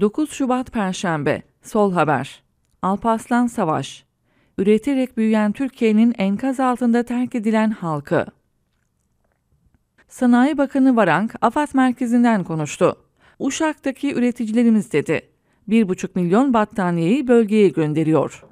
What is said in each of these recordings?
9 Şubat Perşembe Sol Haber Alpaslan Savaş Üreterek büyüyen Türkiye'nin enkaz altında terk edilen halkı Sanayi Bakanı Varank, AFAD merkezinden konuştu. Uşak'taki üreticilerimiz dedi. 1,5 milyon battaniyeyi bölgeye gönderiyor.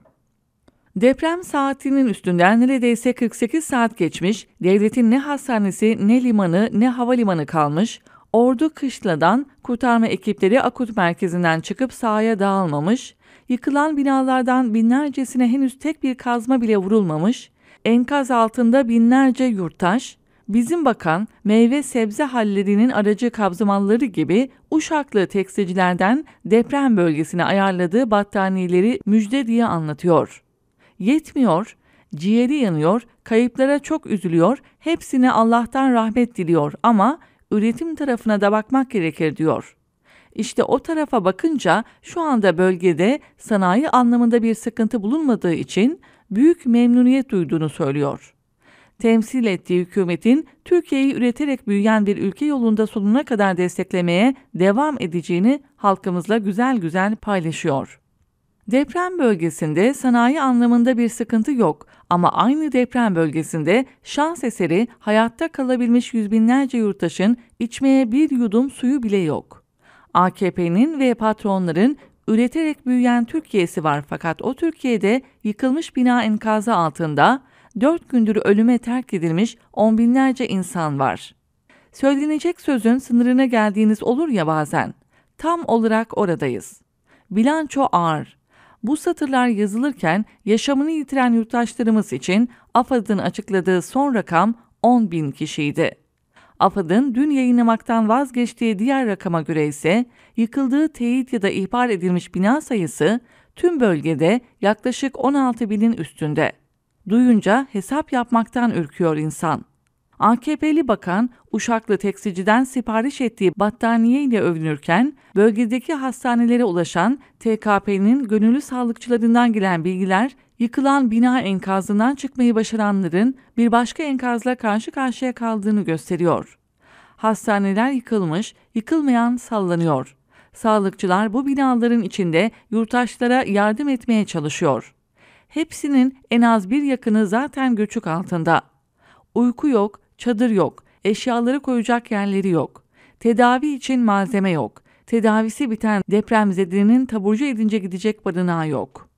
Deprem saatinin üstünden neredeyse 48 saat geçmiş, devletin ne hastanesi, ne limanı, ne havalimanı kalmış, Ordu Kışla'dan kurtarma ekipleri akut merkezinden çıkıp sahaya dağılmamış, yıkılan binalardan binlercesine henüz tek bir kazma bile vurulmamış, enkaz altında binlerce yurttaş, bizim bakan meyve sebze hallerinin aracı kabzımalları gibi Uşaklı tekstilcilerden deprem bölgesine ayarladığı battaniyeleri müjde diye anlatıyor. Yetmiyor, ciğeri yanıyor, kayıplara çok üzülüyor, hepsine Allah'tan rahmet diliyor ama üretim tarafına da bakmak gerekir diyor. İşte o tarafa bakınca şu anda bölgede sanayi anlamında bir sıkıntı bulunmadığı için büyük memnuniyet duyduğunu söylüyor. Temsil ettiği hükümetin Türkiye'yi üreterek büyüyen bir ülke yolunda sonuna kadar desteklemeye devam edeceğini halkımızla güzel güzel paylaşıyor. Deprem bölgesinde sanayi anlamında bir sıkıntı yok ama aynı deprem bölgesinde şans eseri hayatta kalabilmiş yüz binlerce yurttaşın içmeye bir yudum suyu bile yok. AKP'nin ve patronların üreterek büyüyen Türkiye'si var fakat o Türkiye'de yıkılmış bina enkazı altında 4 gündür ölüme terk edilmiş on binlerce insan var. Söylenecek sözün sınırına geldiğiniz olur ya bazen. Tam olarak oradayız. Bilanço ağır. Bu satırlar yazılırken yaşamını yitiren yurttaşlarımız için AFAD'ın açıkladığı son rakam 10 bin kişiydi. AFAD'ın dün yayınlamaktan vazgeçtiği diğer rakama göre ise yıkıldığı teyit ya da ihbar edilmiş bina sayısı tüm bölgede yaklaşık 16 binin üstünde. Duyunca hesap yapmaktan ürküyor insan. AKP'li bakan Uşaklı tekstilciden sipariş ettiği battaniye ile övünürken bölgedeki hastanelere ulaşan TKP'nin gönüllü sağlıkçılarından gelen bilgiler yıkılan bina enkazından çıkmayı başaranların bir başka enkazla karşı karşıya kaldığını gösteriyor. Hastaneler yıkılmış, yıkılmayan sallanıyor. Sağlıkçılar bu binaların içinde yurttaşlara yardım etmeye çalışıyor. Hepsinin en az bir yakını zaten göçük altında. Uyku yok, Çadır yok, eşyaları koyacak yerleri yok. Tedavi için malzeme yok. Tedavisi biten depremzedenin taburcu edince gidecek barınağı yok.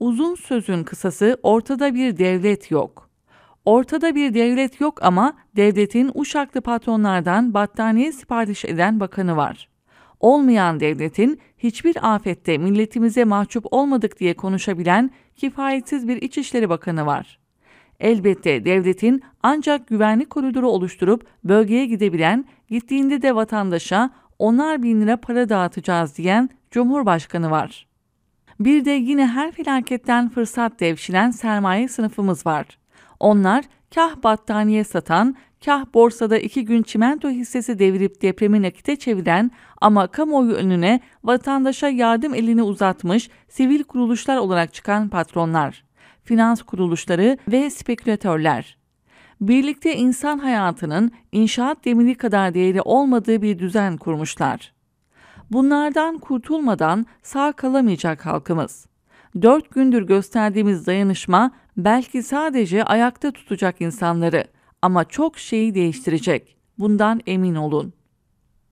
Uzun sözün kısası ortada bir devlet yok. Ortada bir devlet yok ama devletin uşaklı patronlardan battaniye sipariş eden bakanı var. Olmayan devletin hiçbir afette milletimize mahcup olmadık diye konuşabilen kifayetsiz bir İçişleri Bakanı var.'' Elbette devletin ancak güvenlik koridoru oluşturup bölgeye gidebilen, gittiğinde de vatandaşa onlar bin lira para dağıtacağız diyen Cumhurbaşkanı var. Bir de yine her felaketten fırsat devşilen sermaye sınıfımız var. Onlar kah battaniye satan, kah borsada iki gün çimento hissesi devirip depremi nakite çeviren ama kamuoyu önüne vatandaşa yardım elini uzatmış sivil kuruluşlar olarak çıkan patronlar finans kuruluşları ve spekülatörler. Birlikte insan hayatının inşaat demiri kadar değeri olmadığı bir düzen kurmuşlar. Bunlardan kurtulmadan sağ kalamayacak halkımız. Dört gündür gösterdiğimiz dayanışma belki sadece ayakta tutacak insanları ama çok şeyi değiştirecek. Bundan emin olun.